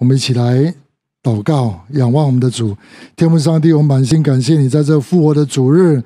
我们一起来祷告，仰望我们的主，天父上帝，我们满心感谢你，在这复活的主日，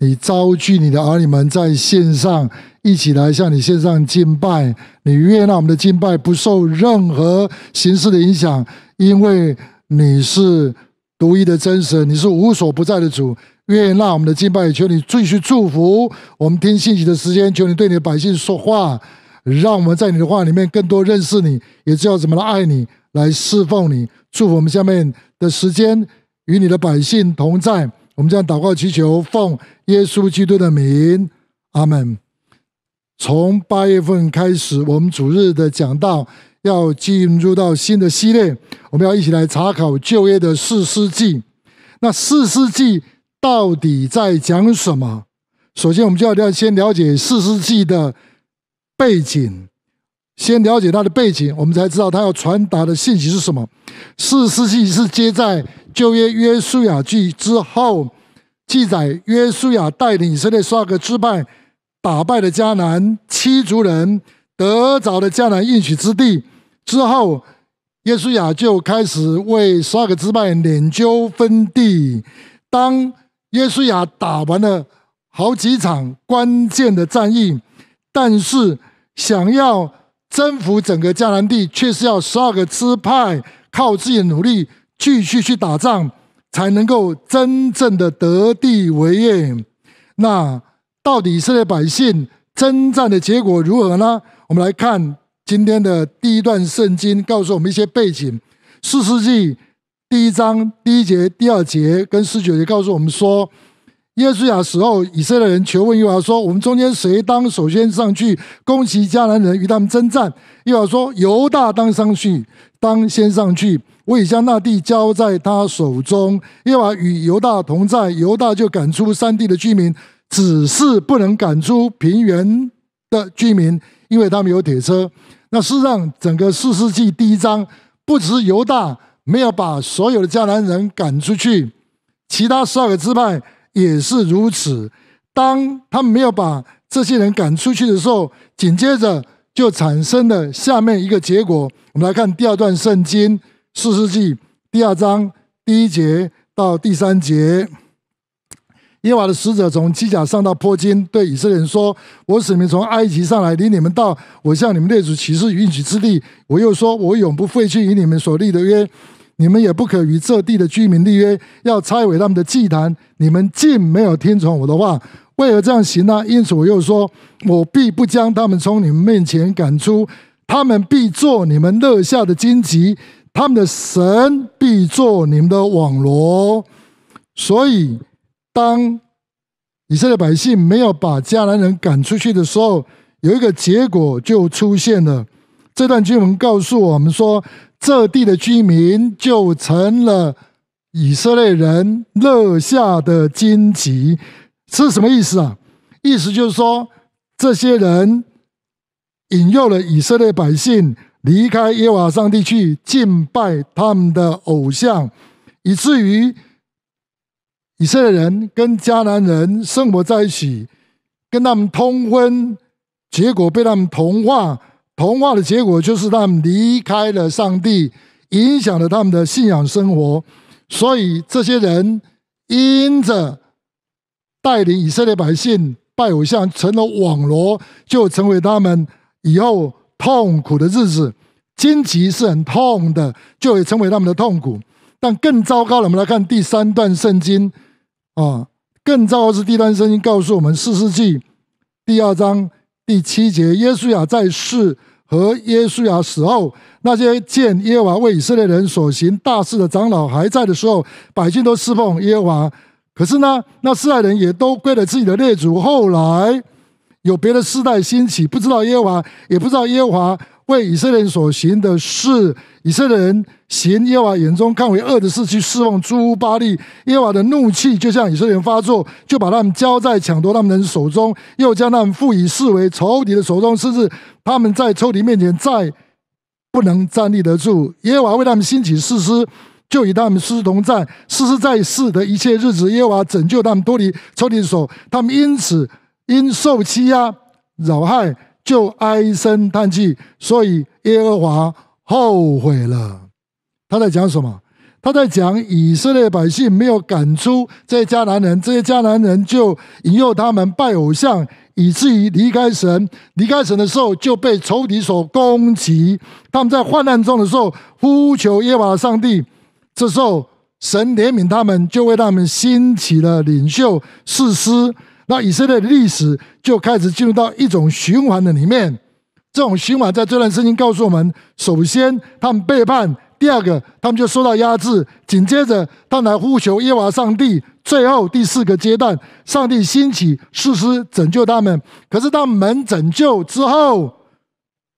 你招聚你的儿女们在线上一起来向你线上敬拜。你愿让我们的敬拜不受任何形式的影响，因为你是独一的真神，你是无所不在的主。愿让我们的敬拜，求你继续祝福我们听信息的时间，求你对你的百姓说话，让我们在你的话里面更多认识你，也知道怎么来爱你。来侍奉你，祝福我们下面的时间与你的百姓同在。我们将祷告祈求，奉耶稣基督的名，阿门。从八月份开始，我们主日的讲道要进入到新的系列，我们要一起来查考旧约的四世纪。那四世纪到底在讲什么？首先，我们就要要先了解四世纪的背景。先了解他的背景，我们才知道他要传达的信息是什么。四世七是接在旧约约书亚记之后，记载约书亚带领以色列十二个支派打败了迦南七族人，得着了迦南应许之地之后，约书亚就开始为十二个支派研究分地。当约书亚打完了好几场关键的战役，但是想要。征服整个迦南地，却是要十二个支派靠自己的努力继续去打仗，才能够真正的得地为业。那到底以色列百姓征战的结果如何呢？我们来看今天的第一段圣经，告诉我们一些背景。四世纪第一章第一节、第二节跟十九节告诉我们说。耶稣亚死后，以色列人求问耶和华说：“我们中间谁当首先上去攻击迦南人，与他们征战？”耶和华说：“犹大当上去，当先上去。我已将那地交在他手中。”耶和华与犹大同在，犹大就赶出山地的居民，只是不能赶出平原的居民，因为他们有铁车。那事实上，整个四世纪第一章，不只是犹大没有把所有的迦南人赶出去，其他十二个支派。也是如此。当他们没有把这些人赶出去的时候，紧接着就产生了下面一个结果。我们来看第二段圣经，四世纪第二章第一节到第三节。耶瓦的使者从机甲上到坡金，对以色列人说：“我使命从埃及上来，领你们到我向你们列祖起誓允许之地。我又说，我永不废去与你们所立的约。”你们也不可与这地的居民立约，要拆毁他们的祭坛。你们竟没有听从我的话，为何这样行呢？因此，我又说，我必不将他们从你们面前赶出，他们必做你们乐下的荆棘，他们的神必做你们的网罗。所以，当以色列百姓没有把迦南人赶出去的时候，有一个结果就出现了。这段经文告诉我们说。这地的居民就成了以色列人乐下的荆棘，是什么意思啊？意思就是说，这些人引诱了以色列百姓离开耶和华上帝，去敬拜他们的偶像，以至于以色列人跟迦南人生活在一起，跟他们通婚，结果被他们同化。童话的结果就是他们离开了上帝，影响了他们的信仰生活，所以这些人因着带领以色列百姓拜偶像成了网罗，就成为他们以后痛苦的日子。荆棘是很痛的，就会成为他们的痛苦。但更糟糕的，我们来看第三段圣经啊，更糟的是第一段圣经告诉我们，《四世纪第二章》。第七节，耶稣亚在世和耶稣亚死后，那些见耶和华为以色列人所行大事的长老还在的时候，百姓都侍奉耶和华。可是呢，那世代人也都归了自己的列祖。后来有别的世代兴起，不知道耶和华，也不知道耶和华。为以色列人所行的事，以色列人行耶娃眼中看为恶的事，去侍奉诸巴利，耶娃的怒气就向以色列人发作，就把他们交在抢夺他们人手中，又将他们赋予视为仇敌的手中，甚至他们在仇敌面前再不能站立得住。耶娃为他们兴起誓师，就与他们师同在，誓师在世的一切日子，耶娃拯救他们脱离仇敌手，他们因此因受欺压、扰害。就唉声叹气，所以耶和华后悔了。他在讲什么？他在讲以色列百姓没有赶出这些迦南人，这些迦南人就引诱他们拜偶像，以至于离开神。离开神的时候就被仇敌所攻击。他们在患难中的时候呼求耶和华上帝，这时候。神怜悯他们，就为他们兴起了领袖誓师，那以色列的历史就开始进入到一种循环的里面。这种循环在这段圣经告诉我们：首先他们背叛，第二个他们就受到压制，紧接着他们来呼求耶和华上帝，最后第四个阶段，上帝兴起誓师拯救他们。可是当他们拯救之后，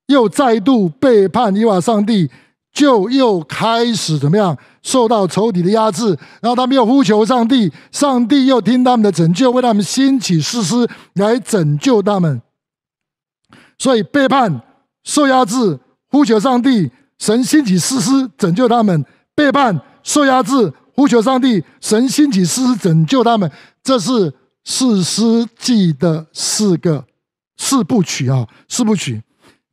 又再度背叛耶和华上帝，就又开始怎么样？受到仇敌的压制，然后他们又呼求上帝，上帝又听他们的拯救，为他们兴起誓师来拯救他们。所以背叛受压制，呼求上帝，神兴起誓师拯救他们；背叛受压制，呼求上帝，神兴起誓师拯救他们。这是四师记的四个四部曲啊，四部曲。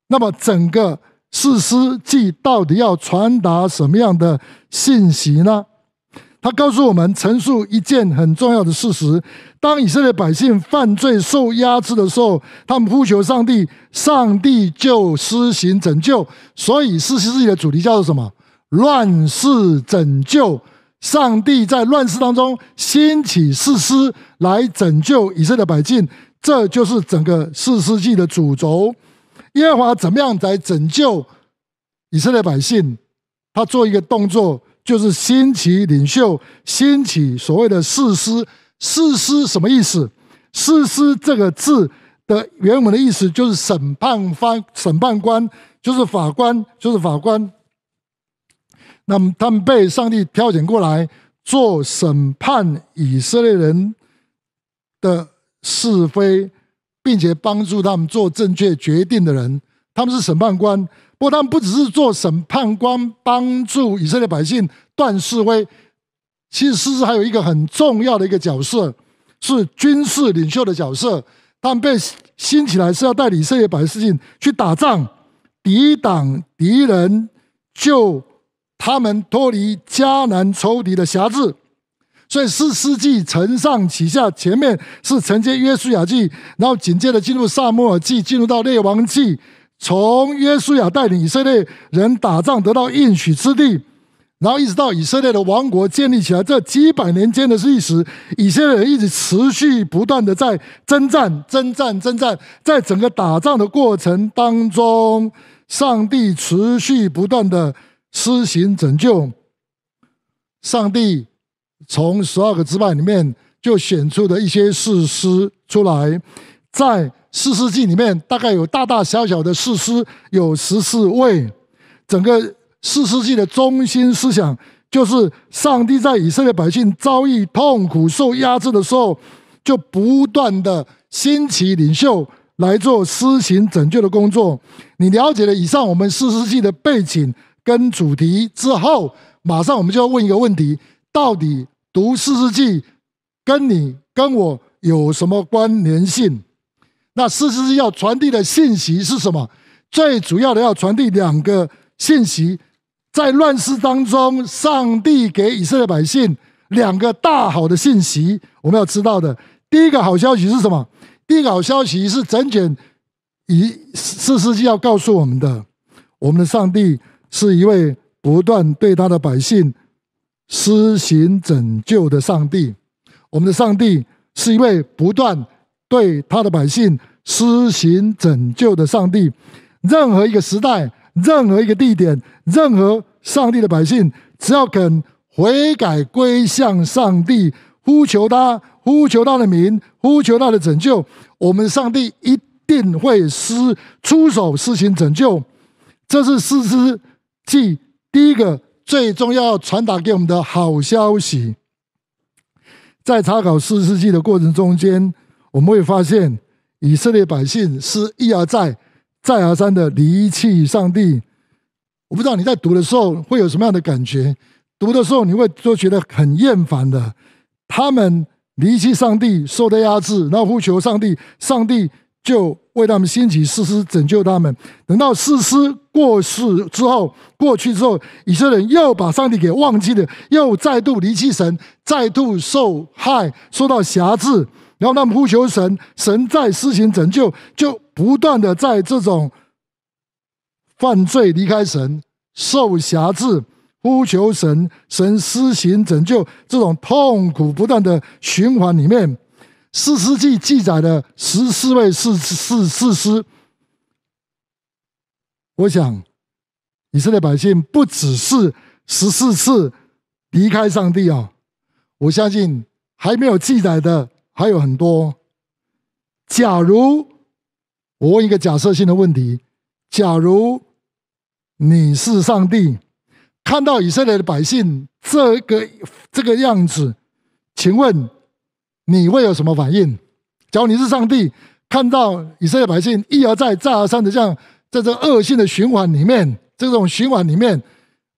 那么整个。四师纪到底要传达什么样的信息呢？他告诉我们，陈述一件很重要的事实：当以色列百姓犯罪受压制的时候，他们呼求上帝，上帝就施行拯救。所以，四世纪的主题叫做什么？乱世拯救。上帝在乱世当中兴起四师来拯救以色列百姓，这就是整个四世纪的主轴。耶和华怎么样来拯救以色列百姓？他做一个动作，就是兴起领袖，兴起所谓的士师。士师什么意思？士师这个字的原文的意思就是审判方、审判官，就是法官，就是法官。那么他们被上帝挑选过来做审判以色列人的是非。并且帮助他们做正确决定的人，他们是审判官。不过，他们不只是做审判官，帮助以色列百姓断示威。其实，事实还有一个很重要的一个角色，是军事领袖的角色。他们被兴起来是要带领以色列百姓去打仗，抵挡敌人，救他们脱离迦南仇敌的辖制。所以，四世纪承上启下，前面是承接约书亚记，然后紧接着进入萨母尔记，进入到列王记。从约书亚带领以色列人打仗，得到应许之地，然后一直到以色列的王国建立起来，这几百年间的历史，以色列人一直持续不断的在征战、征战、征战，在整个打仗的过程当中，上帝持续不断的施行拯救，上帝。从十二个支派里面就选出的一些士师出来，在四世纪里面，大概有大大小小的士师有十四位。整个四世纪的中心思想就是，上帝在以色列百姓遭遇痛苦、受压制的时候，就不断的兴起领袖来做施行拯救的工作。你了解了以上我们四世纪的背景跟主题之后，马上我们就要问一个问题：到底？读四世纪，跟你跟我有什么关联性？那四世纪要传递的信息是什么？最主要的要传递两个信息，在乱世当中，上帝给以色列百姓两个大好的信息，我们要知道的。第一个好消息是什么？第一个好消息是整卷《以四世纪》要告诉我们的，我们的上帝是一位不断对他的百姓。施行拯救的上帝，我们的上帝是一位不断对他的百姓施行拯救的上帝。任何一个时代，任何一个地点，任何上帝的百姓，只要肯悔改归向上帝，呼求他，呼求他的名，呼求他的拯救，我们上帝一定会施出手施行拯救。这是施诗记第一个。最重要传达给我们的好消息，在查考四世纪的过程中间，我们会发现以色列百姓是一而再、再而三的离弃上帝。我不知道你在读的时候会有什么样的感觉？读的时候你会都觉得很厌烦的，他们离弃上帝，受到压制，然后呼求上帝，上帝。就为他们兴起誓师拯救他们，等到誓师过世之后，过去之后，以色列人又把上帝给忘记了，又再度离弃神，再度受害，受到辖制，然后他们呼求神，神再施行拯救，就不断的在这种犯罪、离开神、受辖制、呼求神、神施行拯救这种痛苦不断的循环里面。四世纪记载的十四位四四四师，我想以色列百姓不只是十四次离开上帝啊！我相信还没有记载的还有很多。假如我问一个假设性的问题：假如你是上帝，看到以色列的百姓这个这个样子，请问？你会有什么反应？假如你是上帝，看到以色列百姓一而再、再而三的这样在这恶性的循环里面，这种循环里面，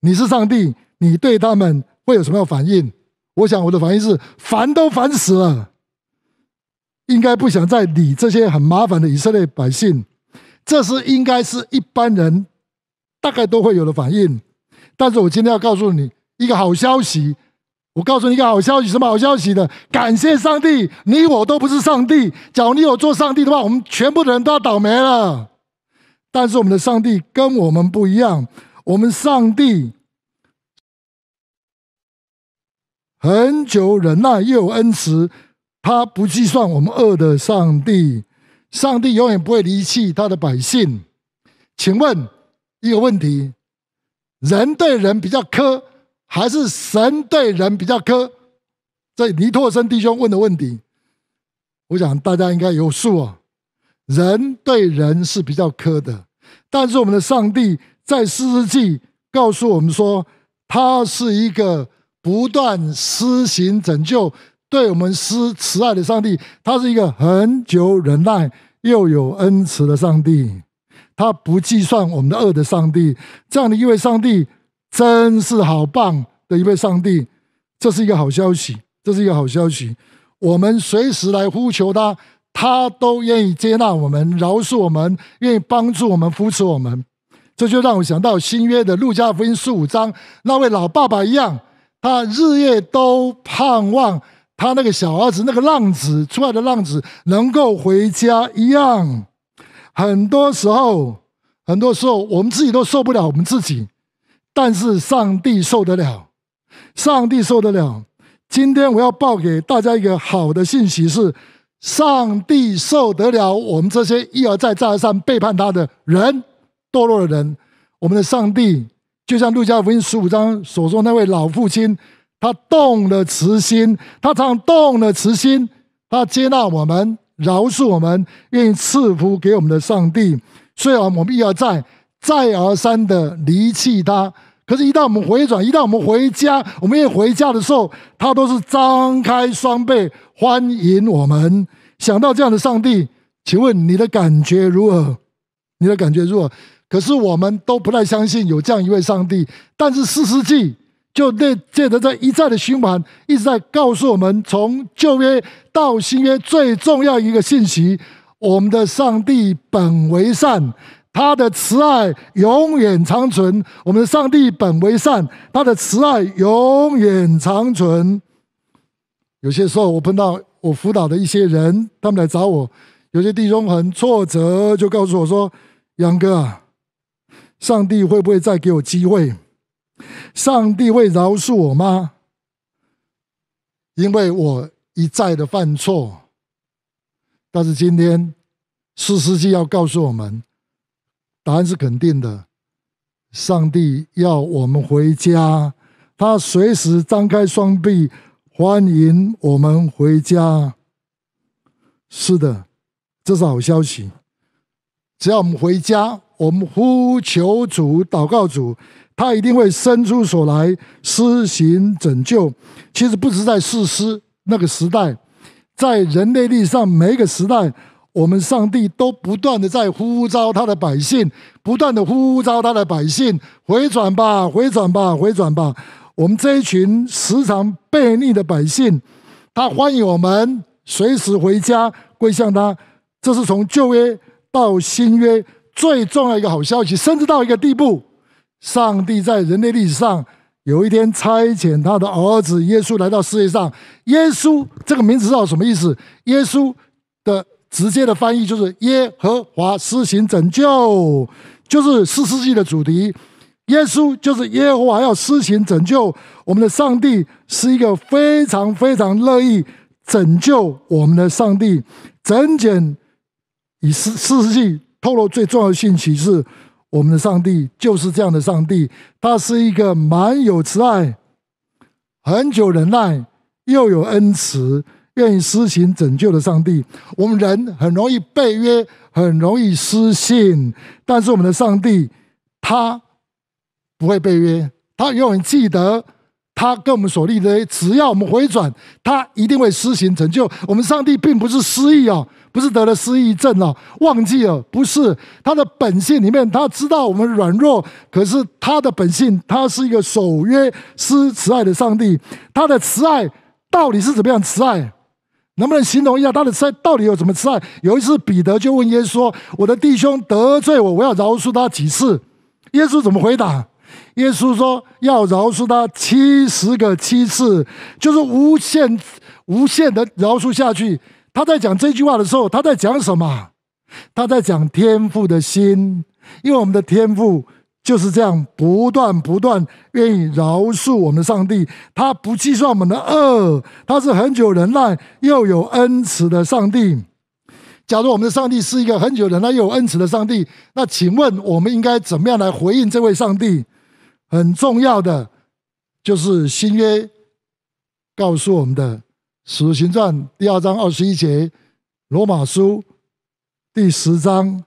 你是上帝，你对他们会有什么反应？我想我的反应是烦都烦死了，应该不想再理这些很麻烦的以色列百姓。这是应该是一般人大概都会有的反应。但是我今天要告诉你一个好消息。我告诉你一个好消息，什么好消息呢？感谢上帝，你我都不是上帝。假如你有做上帝的话，我们全部的人都要倒霉了。但是我们的上帝跟我们不一样，我们上帝很久忍耐又有恩慈，他不计算我们恶的上帝。上帝永远不会离弃他的百姓。请问一个问题：人对人比较苛。还是神对人比较苛？这尼托生弟兄问的问题，我想大家应该有数啊。人对人是比较苛的，但是我们的上帝在四世纪告诉我们说，他是一个不断施行拯救、对我们施慈爱的上帝。他是一个很久忍耐又有恩慈的上帝。他不计算我们的恶的上帝，这样的一位上帝。真是好棒的一位上帝，这是一个好消息，这是一个好消息。我们随时来呼求他，他都愿意接纳我们，饶恕我们，愿意帮助我们，扶持我们。这就让我想到新约的路加福音十五章那位老爸爸一样，他日夜都盼望他那个小儿子，那个浪子出来的浪子能够回家一样。很多时候，很多时候，我们自己都受不了我们自己。但是上帝受得了，上帝受得了。今天我要报给大家一个好的信息是：上帝受得了我们这些一而再、再而三背叛他的人、堕落的人。我们的上帝就像路加福音十五章所说，那位老父亲，他动了慈心，他常动了慈心，他接纳我们，饶恕我们，愿意赐福给我们的上帝。虽然我们一而再、再而三的离弃他。可是，一旦我们回转，一旦我们回家，我们一回家的时候，他都是张开双臂欢迎我们。想到这样的上帝，请问你的感觉如何？你的感觉如何？可是我们都不太相信有这样一位上帝。但是四世纪就那借着这一再的循环，一直在告诉我们：从旧约到新约，最重要一个信息，我们的上帝本为善。他的慈爱永远长存。我们的上帝本为善，他的慈爱永远长存。有些时候，我碰到我辅导的一些人，他们来找我，有些弟兄很挫折，就告诉我说：“杨哥，上帝会不会再给我机会？上帝会饶恕我吗？因为我一再的犯错。但是今天，四世纪要告诉我们。”答案是肯定的。上帝要我们回家，他随时张开双臂欢迎我们回家。是的，这是好消息。只要我们回家，我们呼求主、祷告主，他一定会伸出手来施行拯救。其实，不是在四师那个时代，在人类历史上每一个时代。我们上帝都不断的在呼召他的百姓，不断的呼召他的百姓回转吧，回转吧，回转吧！我们这一群时常悖逆的百姓，他欢迎我们随时回家归向他。这是从旧约到新约最重要一个好消息，甚至到一个地步，上帝在人类历史上有一天差遣他的儿子耶稣来到世界上。耶稣这个名字道什么意思？耶稣。直接的翻译就是耶和华施行拯救，就是四世纪的主题。耶稣就是耶和华要施行拯救，我们的上帝是一个非常非常乐意拯救我们的上帝。整卷以四四世纪透露最重要的信息是，我们的上帝就是这样的上帝，他是一个满有慈爱、很久忍耐，又有恩慈。愿意施行拯救的上帝，我们人很容易被约，很容易失信，但是我们的上帝他不会被约，他永远记得他跟我们所立的，只要我们回转，他一定会施行拯救。我们上帝并不是失忆啊，不是得了失忆症啊，忘记了，不是他的本性里面他知道我们软弱，可是他的本性他是一个守约施慈爱的上帝，他的慈爱到底是怎么样慈爱？能不能形容一下他的善到底有什么善？有一次，彼得就问耶稣：“我的弟兄得罪我，我要饶恕他几次？”耶稣怎么回答？耶稣说：“要饶恕他七十个七次，就是无限无限的饶恕下去。”他在讲这句话的时候，他在讲什么？他在讲天赋的心，因为我们的天赋。就是这样，不断不断愿意饶恕我们的上帝，他不计算我们的恶，他是很久忍耐又有恩慈的上帝。假如我们的上帝是一个很久忍耐又有恩慈的上帝，那请问我们应该怎么样来回应这位上帝？很重要的就是新约告诉我们的《使行传》第二章二十一节，《罗马书》第十章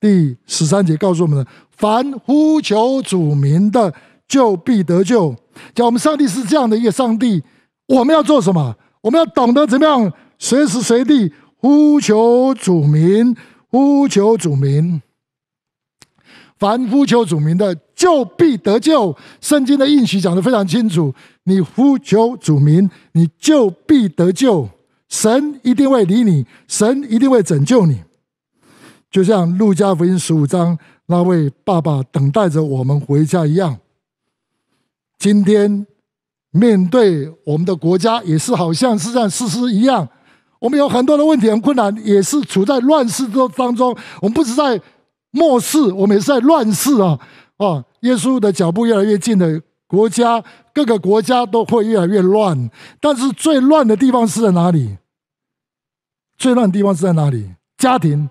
第十三节告诉我们的。凡呼求主名的，就必得救。叫我们上帝是这样的一个上帝。我们要做什么？我们要懂得怎么样随时随地呼求主名，呼求主名。凡呼求主名的，就必得救。圣经的应许讲的非常清楚：你呼求主名，你就必得救。神一定会理你，神一定会拯救你。就像路加福音十五章。那位爸爸等待着我们回家一样。今天面对我们的国家，也是好像是这样事实一样。我们有很多的问题，很困难，也是处在乱世的当中。我们不是在末世，我们也是在乱世啊啊！耶稣的脚步越来越近的国家，各个国家都会越来越乱。但是最乱的地方是在哪里？最乱的地方是在哪里？家庭。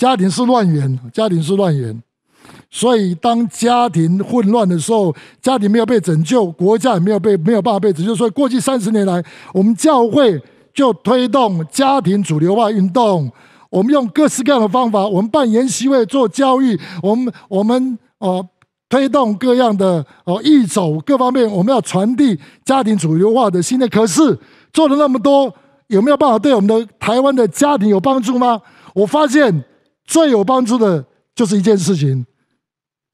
家庭是乱源，家庭是乱源，所以当家庭混乱的时候，家庭没有被拯救，国家也没有被没有办法被拯救。所以过去三十年来，我们教会就推动家庭主流化运动，我们用各式各样的方法，我们办研习会、做教育，我们我们呃推动各样的呃义走各方面，我们要传递家庭主流化的新的可是做了那么多，有没有办法对我们的台湾的家庭有帮助吗？我发现。最有帮助的就是一件事情，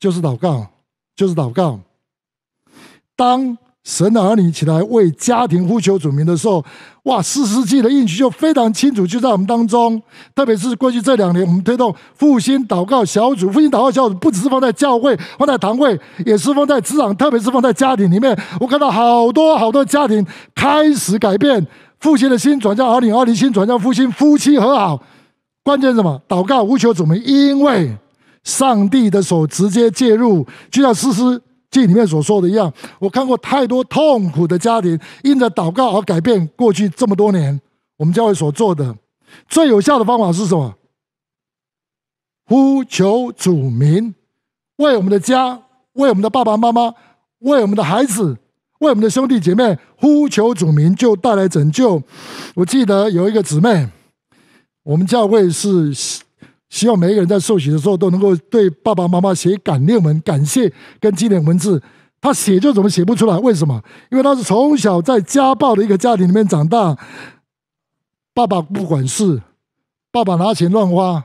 就是祷告，就是祷告。当神的儿女起来为家庭呼求主名的时候，哇，四世纪的印据就非常清楚，就在我们当中。特别是过去这两年，我们推动复兴祷告小组，复兴祷告小组不只是放在教会、放在堂会，也是放在职场，特别是放在家庭里面。我看到好多好多家庭开始改变，父亲的心转向儿女，儿女心转向父亲，夫妻和好。关键是什么？祷告呼求主名，因为上帝的手直接介入，就像诗诗记里面所说的一样。我看过太多痛苦的家庭，因着祷告而改变。过去这么多年，我们教会所做的最有效的方法是什么？呼求主名，为我们的家，为我们的爸爸妈妈，为我们的孩子，为我们的兄弟姐妹呼求主名，就带来拯救。我记得有一个姊妹。我们教会是希望每一个人在受洗的时候都能够对爸爸妈妈写感念文、感谢跟纪念文字。他写就怎么写不出来？为什么？因为他是从小在家暴的一个家庭里面长大，爸爸不管事，爸爸拿钱乱花，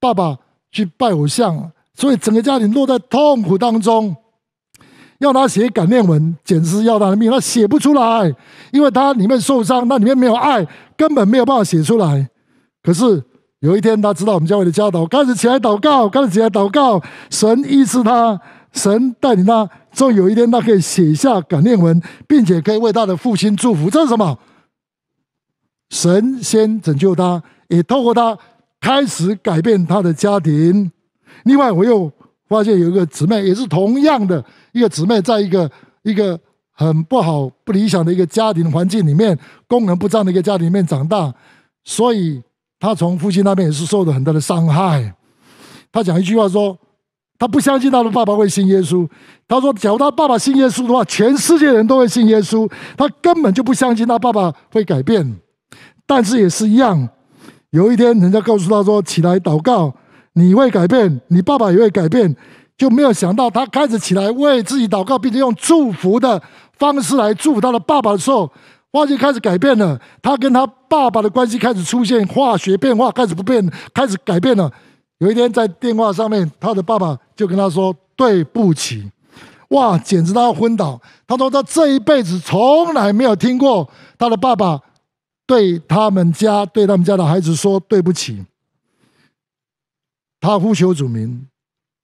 爸爸去拜偶像，所以整个家庭落在痛苦当中。要他写感念文，简直是要他的命。他写不出来，因为他里面受伤，那里面没有爱，根本没有办法写出来。可是有一天，他知道我们教会的教导，开始起来祷告，开始起来祷告。神医治他，神带领他。终于有一天，他可以写下感念文，并且可以为他的父亲祝福。这是什么？神先拯救他，也透过他开始改变他的家庭。另外，我又发现有一个姊妹，也是同样的一个姊妹，在一个一个很不好、不理想的一个家庭环境里面，功能不彰的一个家庭里面长大，所以。他从父亲那边也是受了很大的伤害。他讲一句话说：“他不相信他的爸爸会信耶稣。”他说：“假如他爸爸信耶稣的话，全世界人都会信耶稣。”他根本就不相信他爸爸会改变。但是也是一样，有一天人家告诉他说：“起来祷告，你会改变，你爸爸也会改变。”就没有想到他开始起来为自己祷告，并且用祝福的方式来祝福他的爸爸的时候。关系开始改变了，他跟他爸爸的关系开始出现化学变化，开始不变，开始改变了。有一天在电话上面，他的爸爸就跟他说：“对不起。”哇，简直他要昏倒。他说他这一辈子从来没有听过他的爸爸对他们家对他们家的孩子说对不起。他呼求主名，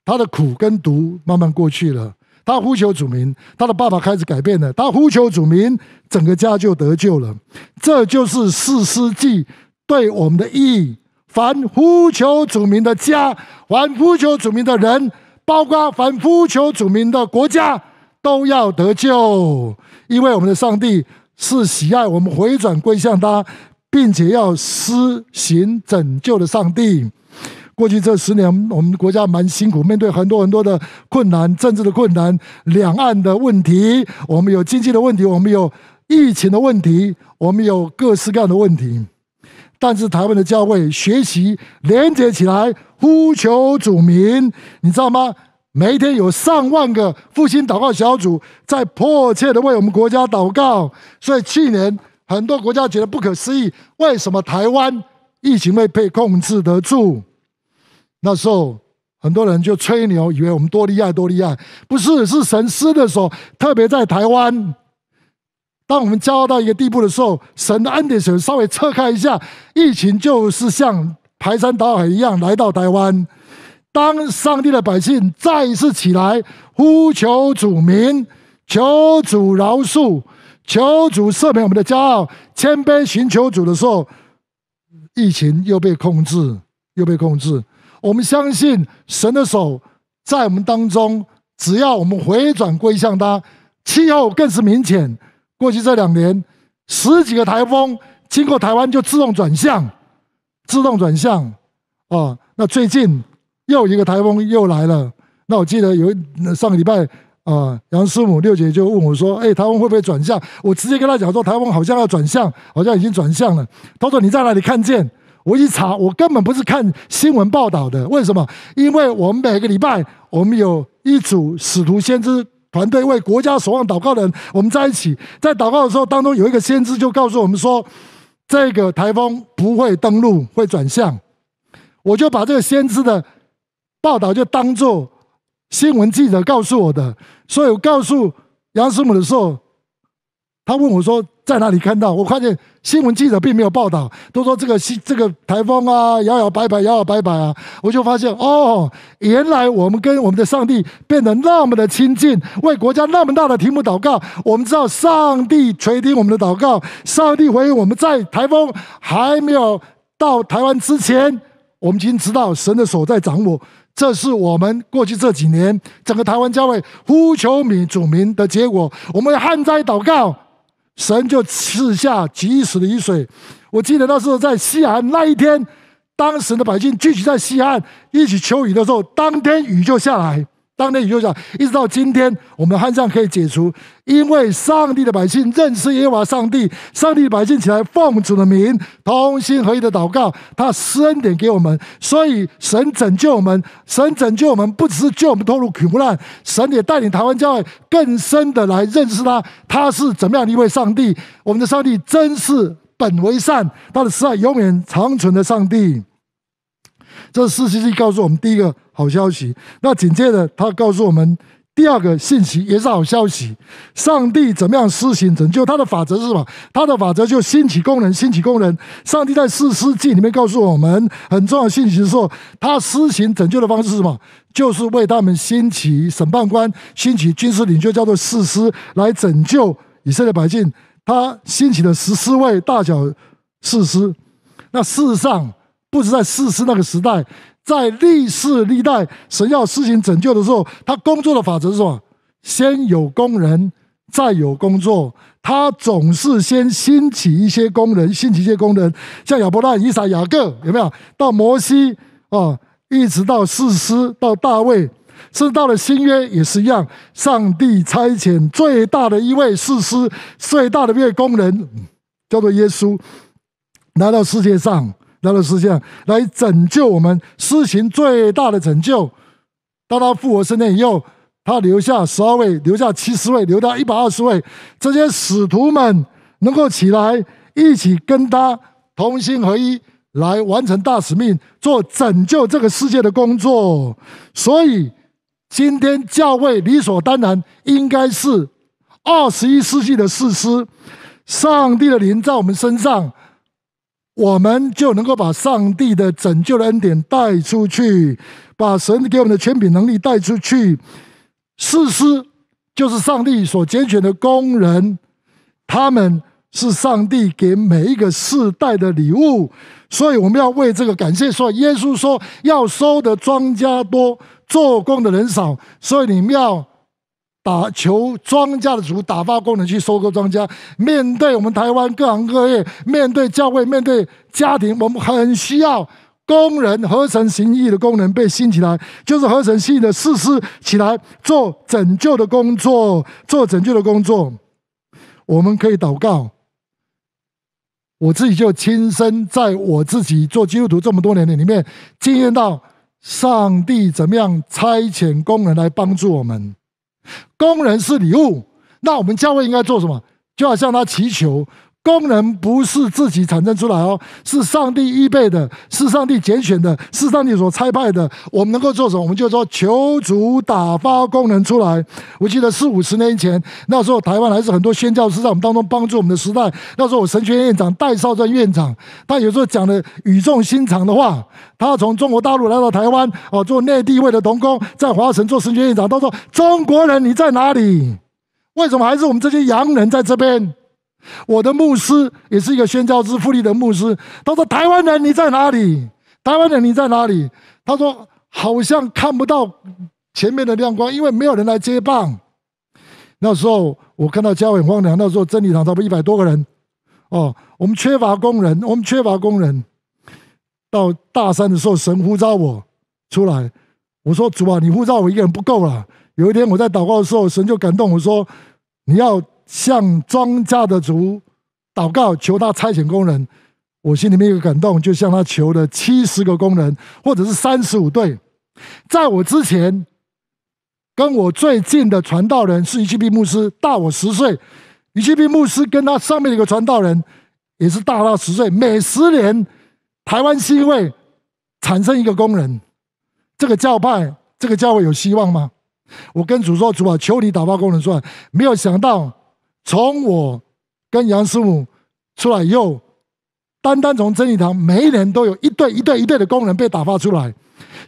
他的苦跟毒慢慢过去了。他呼求主名，他的爸爸开始改变了。他呼求主名，整个家就得救了。这就是四世纪对我们的意。义。凡呼求主名的家，凡呼求主名的人，包括凡呼求主名的国家，都要得救。因为我们的上帝是喜爱我们回转归向他，并且要施行拯救的上帝。过去这十年，我们国家蛮辛苦，面对很多很多的困难，政治的困难、两岸的问题，我们有经济的问题，我们有疫情的问题，我们有各式各样的问题。但是台湾的教会学习连接起来，呼求主名，你知道吗？每一天有上万个复兴祷告小组在迫切的为我们国家祷告。所以去年很多国家觉得不可思议，为什么台湾疫情会被控制得住？那时候很多人就吹牛，以为我们多厉害多厉害，不是，是神施的时候。特别在台湾，当我们骄傲到一个地步的时候，神的恩典神稍微撤开一下，疫情就是像排山倒海一样来到台湾。当上帝的百姓再一次起来呼求主名，求主饶恕，求主赦免我们的骄傲，谦卑寻求主的时候，疫情又被控制，又被控制。我们相信神的手在我们当中，只要我们回转归向他，气候更是明显。过去这两年，十几个台风经过台湾就自动转向，自动转向。啊，那最近又一个台风又来了。那我记得有上个礼拜啊，杨师母六姐就问我说：“哎，台风会不会转向？”我直接跟他讲说：“台风好像要转向，好像已经转向了。”她说：“你在哪里看见？”我一查，我根本不是看新闻报道的。为什么？因为我们每个礼拜，我们有一组使徒先知团队为国家所望祷告的。人，我们在一起在祷告的时候，当中有一个先知就告诉我们说，这个台风不会登陆，会转向。我就把这个先知的报道就当做新闻记者告诉我的。所以我告诉杨师母的时候，他问我说。在哪里看到？我看见新闻记者并没有报道，都说这个新这个台风啊摇摇摆摆，摇摇摆摆啊！我就发现哦，原来我们跟我们的上帝变得那么的亲近，为国家那么大的题目祷告。我们知道上帝垂听我们的祷告，上帝回应我们在台风还没有到台湾之前，我们已经知道神的手在掌我。这是我们过去这几年整个台湾教会呼求民主民的结果。我们旱灾祷告。神就赐下及时的雨水。我记得那时候在西岸那一天，当时的百姓聚集在西岸一起求雨的时候，当天雨就下来。当年你就讲，一直到今天，我们的汗像可以解除，因为上帝的百姓认识耶和华上帝，上帝百姓起来奉主的名，同心合一的祷告，他施恩典给我们，所以神拯救我们，神拯救我们，不只是救我们脱入苦难，神也带领台湾教会更深的来认识他，他是怎么样的一位上帝，我们的上帝真是本为善，他的慈爱永远长存的上帝。这四世纪告诉我们第一个好消息。那紧接着，他告诉我们第二个信息，也是好消息。上帝怎么样施行拯救？他的法则是什么？他的法则就兴起工人，兴起工人。上帝在四世纪里面告诉我们很重要信息是说，他施行拯救的方式是什么？就是为他们兴起审判官，兴起军事领袖，叫做士师来拯救以色列百姓。他兴起的十四位大小士师。那事实上。不止是在四师那个时代，在历世历代神要施行拯救的时候，他工作的法则是什么？先有工人，再有工作。他总是先兴起一些工人，兴起一些工人，像亚伯拉罕、以撒、雅各，有没有？到摩西啊，一直到四师，到大卫，甚至到了新约也是一样。上帝差遣最大的一位士师，最大的一位工人，叫做耶稣，来到世界上。他的世界来拯救我们，施行最大的拯救。当他复活圣殿以后，他留下十二位，留下七十位，留下一百二十位这些使徒们，能够起来一起跟他同心合一，来完成大使命，做拯救这个世界的工作。所以，今天教会理所当然应该是二十一世纪的事师，上帝的灵在我们身上。我们就能够把上帝的拯救的恩典带出去，把神给我们的全笔能力带出去。事师就是上帝所拣选的工人，他们是上帝给每一个世代的礼物，所以我们要为这个感谢。说耶稣说要收的庄稼多，做工的人少，所以你们要。打求庄家的主打发工人去收割庄稼。面对我们台湾各行各业，面对教会，面对家庭，我们很需要工人合成心意的功能被兴起来，就是合成心意的实施起来，做拯救的工作，做拯救的工作。我们可以祷告。我自己就亲身在我自己做基督徒这么多年里面，经验到上帝怎么样差遣工人来帮助我们。工人是礼物，那我们教会应该做什么？就要向他祈求。功能不是自己产生出来哦，是上帝预备的，是上帝拣选的，是上帝所差派的。我们能够做什么，我们就说求主打发功能出来。我记得四五十年前，那时候台湾还是很多宣教师在我们当中帮助我们的时代。那时候我神学院院长戴少尊院长，他有时候讲的语重心长的话，他从中国大陆来到台湾哦，做内地会的童工，在华城做神学院院长，他说：“中国人你在哪里？为什么还是我们这些洋人在这边？”我的牧师也是一个宣教之父理的牧师，他说：“台湾人你在哪里？台湾人你在哪里？”他说：“好像看不到前面的亮光，因为没有人来接棒。”那时候我看到嘉会很荒凉。那时候真理堂差不多一百多个人哦，我们缺乏工人，我们缺乏工人。到大三的时候，神呼召我出来。我说：“主啊，你呼召我一个人不够了。”有一天我在祷告的时候，神就感动我说：“你要。”向庄家的主祷告，求他差遣工人。我心里面一个感动，就向他求了七十个工人，或者是三十五对。在我之前，跟我最近的传道人是一七斌牧师，大我十岁。一七斌牧师跟他上面的一个传道人也是大他十岁。每十年，台湾新会产生一个工人。这个教派，这个教会有希望吗？我跟主说：“主啊，求你打发工人出来。”没有想到。从我跟杨师母出来以后，单单从真理堂，每一年都有一对一对一对的工人被打发出来。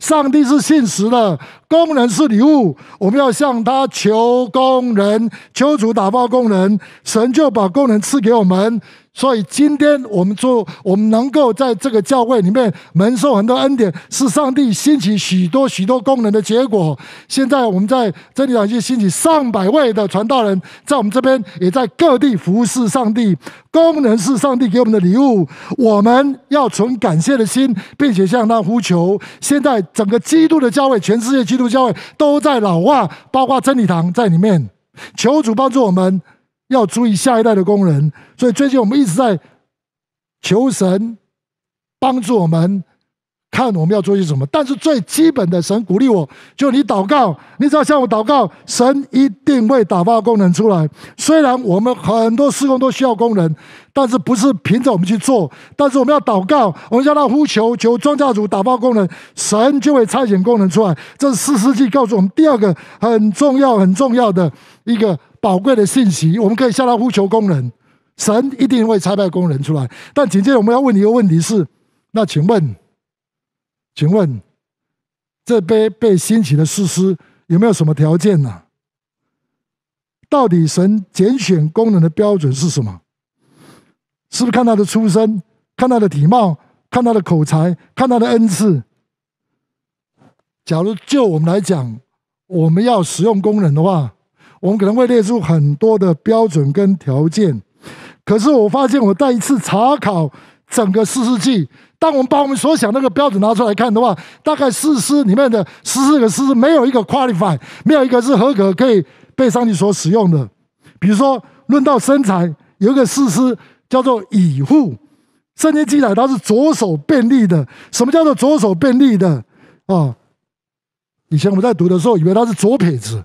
上帝是信实的，工人是礼物，我们要向他求工人，求主打包工人，神就把工人赐给我们。所以今天我们做，我们能够在这个教会里面蒙受很多恩典，是上帝兴起许多许多功能的结果。现在我们在真理堂去兴起上百位的传道人，在我们这边也在各地服侍上帝。工人是上帝给我们的礼物，我们要存感谢的心，并且向他呼求。现在。整个基督的教会，全世界基督教会都在老化，包括真理堂在里面。求主帮助我们，要注意下一代的工人。所以最近我们一直在求神帮助我们。看我们要做些什么，但是最基本的神鼓励我，就你祷告，你只要向我祷告，神一定会打爆功能出来。虽然我们很多施工都需要工人，但是不是凭着我们去做，但是我们要祷告，我们向他呼求，求庄稼主打爆工人，神就会差遣工人出来。这是四世纪告诉我们第二个很重要、很重要的一个宝贵的信息，我们可以向他呼求工人，神一定会差派工人出来。但紧接着我们要问一个问题是：那请问？请问，这杯被兴起的事实有没有什么条件呢？到底神拣选功能的标准是什么？是不是看他的出身、看他的体貌、看他的口才、看他的恩赐？假如就我们来讲，我们要使用功能的话，我们可能会列出很多的标准跟条件。可是我发现，我再一次查考。整个四世纪，当我们把我们所想那个标准拿出来看的话，大概四师里面的十四个师没有一个 q u a l i f y 没有一个是合格可以被上帝所使用的。比如说，论到身材，有一个四师叫做以户，圣经记载他是左手便利的。什么叫做左手便利的啊？以前我们在读的时候，以为他是左撇子。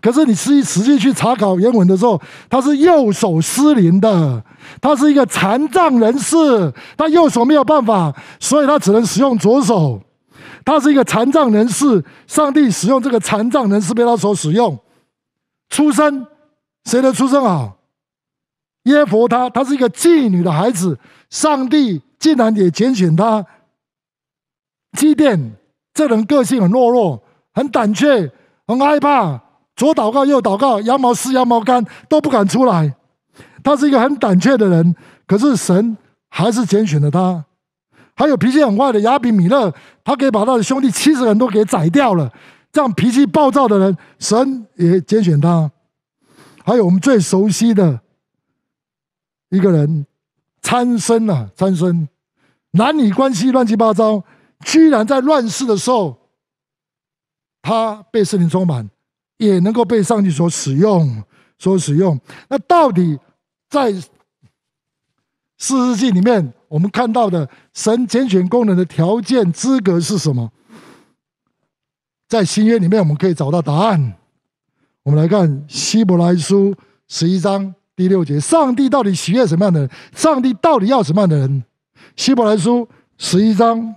可是你实际实际去查考原文的时候，他是右手失灵的，他是一个残障人士，他右手没有办法，所以他只能使用左手。他是一个残障人士，上帝使用这个残障人士被他所使用。出生，谁的出生好？耶佛他他是一个妓女的孩子，上帝竟然也拣选他。基甸这人个性很懦弱，很胆怯，很害怕。左祷告右祷告，羊毛湿羊毛干都不敢出来。他是一个很胆怯的人，可是神还是拣选了他。还有脾气很坏的亚比米勒，他可以把他的兄弟七十人都给宰掉了。这样脾气暴躁的人，神也拣选他。还有我们最熟悉的一个人，参孙啊，参孙，男女关系乱七八糟，居然在乱世的时候，他被圣灵充满。也能够被上帝所使用，所使用。那到底在四世纪里面，我们看到的神拣选功能的条件资格是什么？在新约里面，我们可以找到答案。我们来看希伯来书十一章第六节：上帝到底喜悦什么样的人？上帝到底要什么样的人？希伯来书十一章，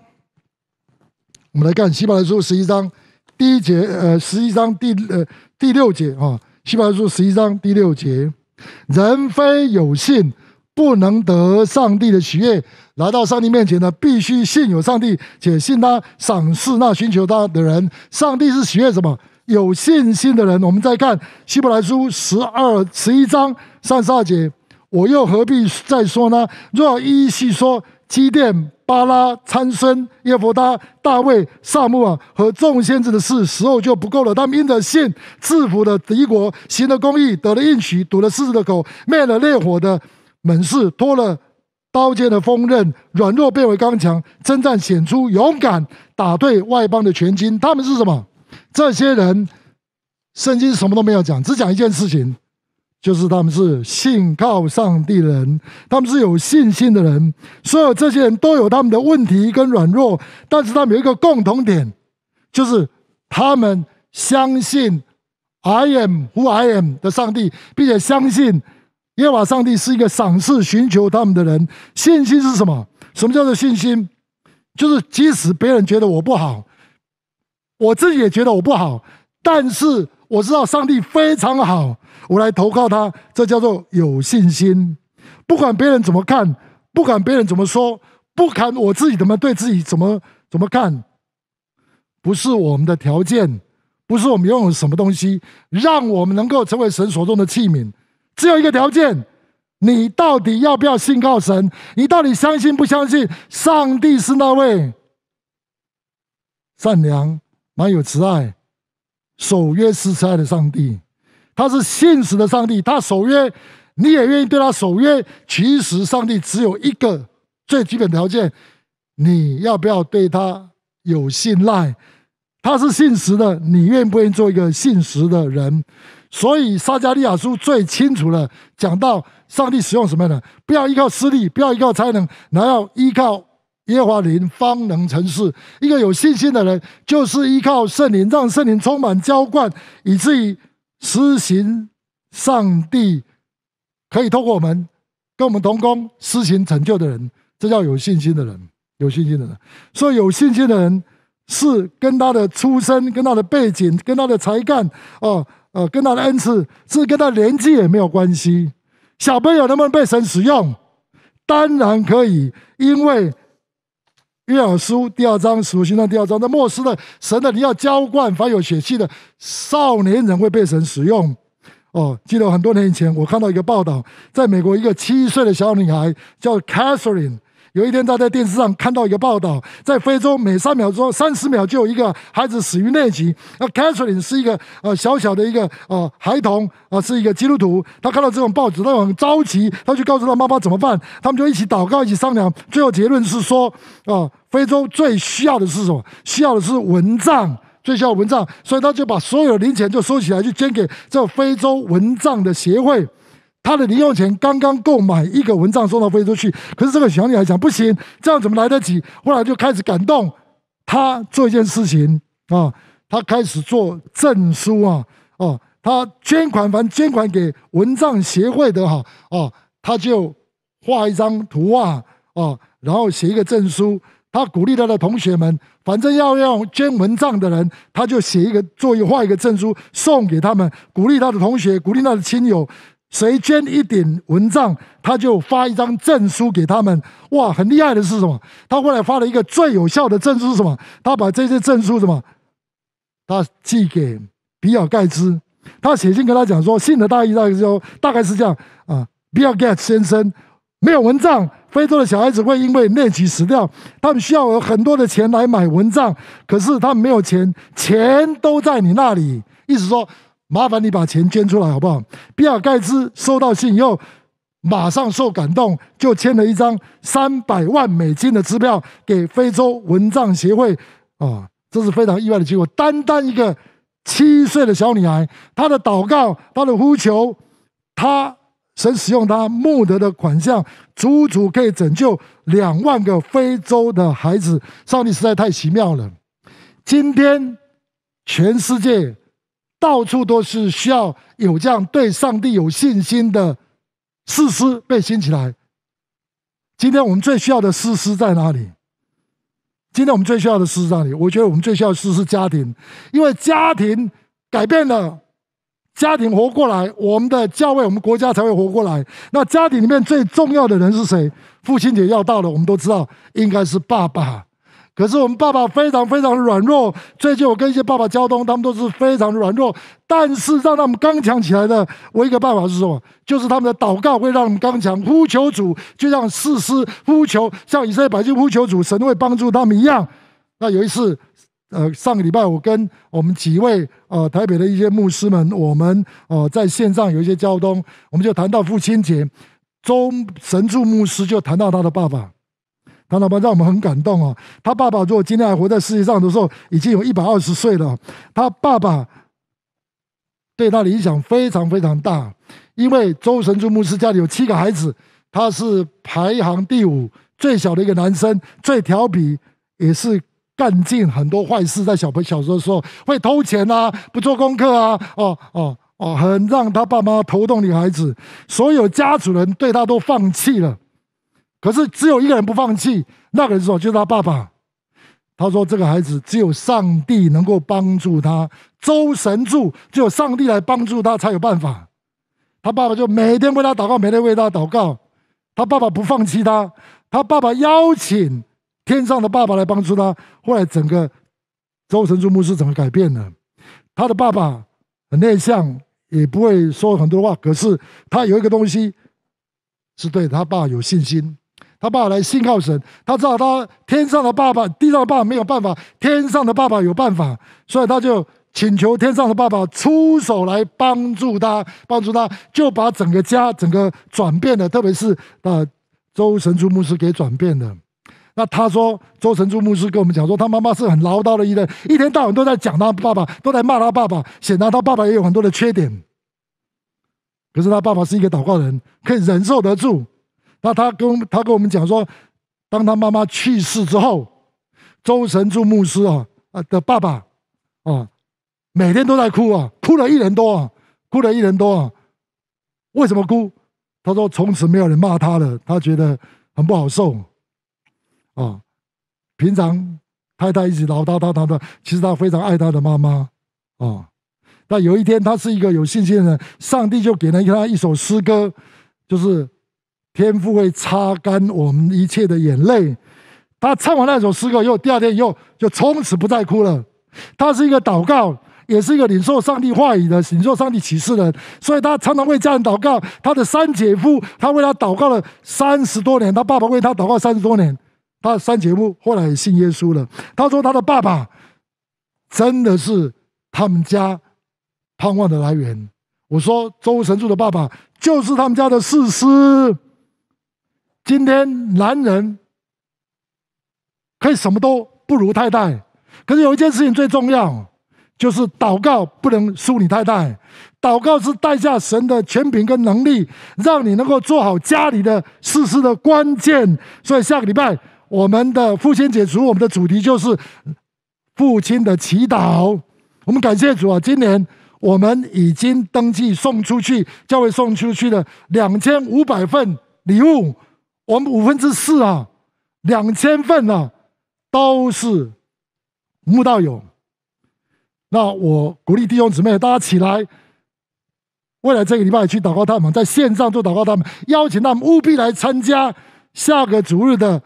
我们来看希伯来书十一章。第一节，呃，十一章第呃第六节啊，希伯来书十一章第六节，人非有信不能得上帝的喜悦，来到上帝面前呢，必须信有上帝，且信他赏赐那寻求他的人。上帝是喜悦什么？有信心的人。我们再看希伯来书十二十一章三十二节，我又何必再说呢？若依稀说积淀。巴拉参孙、耶弗达、大卫、萨穆尔和众先知的事，时候就不够了。他们因着信制服了敌国，行了公义，得了应许，堵了狮子的口，灭了烈火的猛士，脱了刀剑的锋刃，软弱变为刚强，征战显出勇敢，打对外邦的全军。他们是什么？这些人，圣经什么都没有讲，只讲一件事情。就是他们是信靠上帝的人，他们是有信心的人。所有这些人都有他们的问题跟软弱，但是他们有一个共同点，就是他们相信 “I am who I am” 的上帝，并且相信耶和华上帝是一个赏赐寻求他们的人。信心是什么？什么叫做信心？就是即使别人觉得我不好，我自己也觉得我不好，但是我知道上帝非常好。我来投靠他，这叫做有信心。不管别人怎么看，不管别人怎么说，不管我自己怎么对自己怎么怎么看，不是我们的条件，不是我们拥有什么东西，让我们能够成为神所中的器皿。只有一个条件：你到底要不要信靠神？你到底相信不相信？上帝是那位善良、满有慈爱、守约施慈爱的上帝。他是信实的上帝，他守约，你也愿意对他守约。其实，上帝只有一个最基本条件：你要不要对他有信赖？他是信实的，你愿不愿意做一个信实的人？所以，撒加利亚书最清楚了，讲到上帝使用什么样的？不要依靠私利，不要依靠才能，然后依靠耶和华灵，方能成事。一个有信心的人，就是依靠圣灵，让圣灵充满浇灌，以至于。施行上帝，可以通过我们跟我们同工施行成就的人，这叫有信心的人。有信心的人，所以有信心的人是跟他的出身、跟他的背景、跟他的才干，哦，呃，跟他的恩赐，是跟他年纪也没有关系。小朋友能不能被神使用？当然可以，因为。约珥书第二章，使徒行传第二章，那末世的神的，你要浇灌凡有血气的少年人，会被神使用。哦，记得很多年以前，我看到一个报道，在美国一个七岁的小女孩叫 Catherine。有一天，他在电视上看到一个报道，在非洲每三秒钟、三十秒就有一个孩子死于疟疾。那 Catherine 是一个呃小小的、一个呃孩童啊，是一个基督徒。他看到这种报纸，他很着急，他就告诉他妈妈怎么办。他们就一起祷告，一起商量。最后结论是说，啊，非洲最需要的是什么？需要的是蚊帐，最需要蚊帐。所以他就把所有的零钱就收起来，就捐给这非洲蚊帐的协会。他的零用钱刚刚购买一个蚊帐送到非洲去，可是这个小女孩讲不行，这样怎么来得及？后来就开始感动他做一件事情啊，他开始做证书啊，哦，他捐款反捐款给蚊帐协会的哈，哦，他就画一张图画，哦，然后写一个证书，他鼓励他的同学们，反正要用捐蚊帐的人，他就写一个做一画一个证书送给他们，鼓励他的同学，鼓励他的亲友。谁捐一点蚊帐，他就发一张证书给他们。哇，很厉害的是什么？他后来发了一个最有效的证书是什么？他把这些证书什么？他寄给比尔盖茨，他写信跟他讲说，信的大意大概是：大概是这样啊，比尔盖茨先生，没有蚊帐，非洲的小孩子会因为疟疾死掉，他们需要有很多的钱来买蚊帐，可是他们没有钱，钱都在你那里，意思说。麻烦你把钱捐出来好不好？比尔·盖茨收到信以后，马上受感动，就签了一张三百万美金的支票给非洲蚊帐协会。啊，这是非常意外的结果。单单一个七岁的小女孩，她的祷告，她的呼求，她神使用她募得的款项，足足可以拯救两万个非洲的孩子。上帝实在太奇妙了！今天全世界。到处都是需要有这样对上帝有信心的事师被兴起来。今天我们最需要的事师在哪里？今天我们最需要的事师在哪里？我觉得我们最需要的师是家庭，因为家庭改变了，家庭活过来，我们的教会、我们国家才会活过来。那家庭里面最重要的人是谁？父亲节要到了，我们都知道，应该是爸爸。可是我们爸爸非常非常软弱。最近我跟一些爸爸交通，他们都是非常的软弱。但是让他们刚强起来的，我一个办法是什么？就是他们的祷告会让他们刚强，呼求主，就像士师呼求，像以色列百姓呼求主，神会帮助他们一样。那有一次，呃，上个礼拜我跟我们几位呃台北的一些牧师们，我们呃在线上有一些交通，我们就谈到父亲节，周神助牧师就谈到他的爸爸。他老爸让我们很感动哦。他爸爸如果今天还活在世界上的时候，已经有一百二十岁了。他爸爸对他影响非常非常大，因为周神柱牧师家里有七个孩子，他是排行第五，最小的一个男生，最调皮，也是干尽很多坏事。在小朋小时候的时候，会偷钱啊，不做功课啊，哦哦哦，很让他爸妈头痛的孩子，所有家主人对他都放弃了。可是，只有一个人不放弃。那个人说：“就是他爸爸。”他说：“这个孩子只有上帝能够帮助他，周神助只有上帝来帮助他才有办法。”他爸爸就每天为他祷告，每天为他祷告。他爸爸不放弃他，他爸爸邀请天上的爸爸来帮助他。后来，整个周神助牧师怎么改变的？他的爸爸很内向，也不会说很多话，可是他有一个东西是对他爸有信心。他爸爸来信靠神，他知道他天上的爸爸、地上的爸爸没有办法，天上的爸爸有办法，所以他就请求天上的爸爸出手来帮助他，帮助他就把整个家、整个转变了，特别是呃周神珠牧师给转变的。那他说，周神珠牧师跟我们讲说，他妈妈是很唠叨的一个人，一天到晚都在讲他爸爸，都在骂他爸爸。显然，他爸爸也有很多的缺点。可是他爸爸是一个祷告人，可以忍受得住。那他跟他跟我们讲说，当他妈妈去世之后，周神柱牧师啊啊的爸爸啊，每天都在哭啊，哭了一年多啊，哭了一年多啊。为什么哭？他说从此没有人骂他了，他觉得很不好受啊。平常太太一直唠叨叨叨的，其实他非常爱他的妈妈啊。那有一天，他是一个有信心的人，上帝就给了他一首诗歌，就是。天赋会擦干我们一切的眼泪。他唱完那首诗歌，以后，第二天，又就从此不再哭了。他是一个祷告，也是一个领受上帝话语的、领受上帝启示人。所以，他常常为家人祷告。他的三姐夫，他为他祷告了三十多年；他爸爸为他祷告三十多年。他三姐夫后来信耶稣了。他说：“他的爸爸真的是他们家盼望的来源。”我说：“周神柱的爸爸就是他们家的四师。”今天男人可以什么都不如太太，可是有一件事情最重要，就是祷告不能输你太太。祷告是带下神的权柄跟能力，让你能够做好家里的事事的关键。所以下个礼拜我们的父亲解除我们的主题就是父亲的祈祷。我们感谢主啊！今年我们已经登记送出去教会送出去的两千五百份礼物。我们五分之四啊，两千份呢，都是慕道友。那我鼓励弟兄姊妹，大家起来，未来这个礼拜去祷告他们，在线上做祷告他们，邀请他们务必来参加下个主日的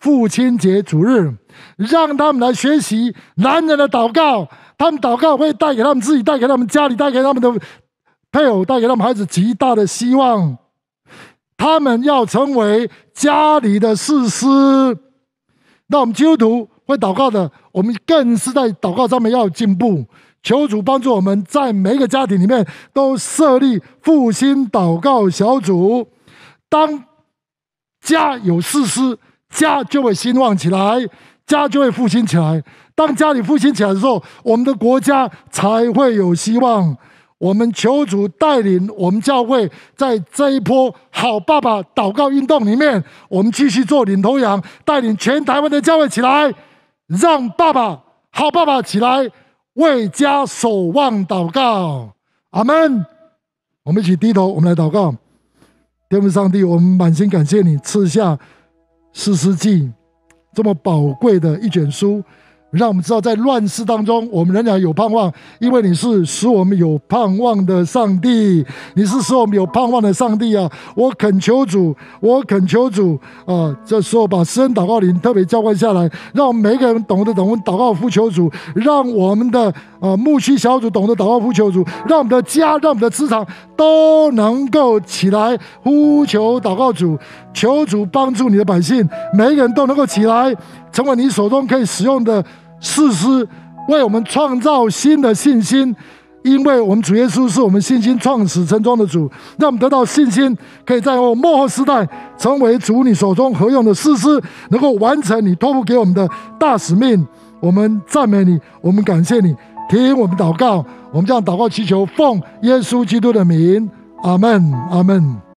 父亲节主日，让他们来学习男人的祷告，他们祷告会带给他们自己，带给他们家里，带给他们的配偶，带给他们孩子极大的希望。他们要成为家里的事师，那我们基督徒会祷告的，我们更是在祷告上面要进步，求主帮助我们，在每一个家庭里面都设立复兴祷告小组。当家有事师，家就会兴旺起来，家就会复兴起来。当家里复兴起来的时候，我们的国家才会有希望。我们求主带领我们教会，在这一波好爸爸祷告运动里面，我们继续做领头羊，带领全台湾的教会起来，让爸爸、好爸爸起来为家守望祷告。阿门！我们一起低头，我们来祷告。天父上帝，我们满心感谢你赐下《四诗记》这么宝贵的一卷书。让我们知道，在乱世当中，我们仍然有盼望，因为你是使我们有盼望的上帝，你是使我们有盼望的上帝啊！我恳求主，我恳求主啊！这时候把私人祷告灵特别交灌下来，让每个人懂得懂祷告呼求主，让我们的啊牧区小组懂得祷告呼求主，让我们的家，让我们的职场都能够起来呼求祷告主，求主帮助你的百姓，每一个人都能够起来，成为你手中可以使用的。师师为我们创造新的信心，因为我们主耶稣是我们信心创始成终的主，让我们得到信心，可以在末后时代成为主你手中合用的事师，能够完成你托付给我们的大使命。我们赞美你，我们感谢你，听我们祷告，我们这样祷告祈求，奉耶稣基督的名，阿门，阿门。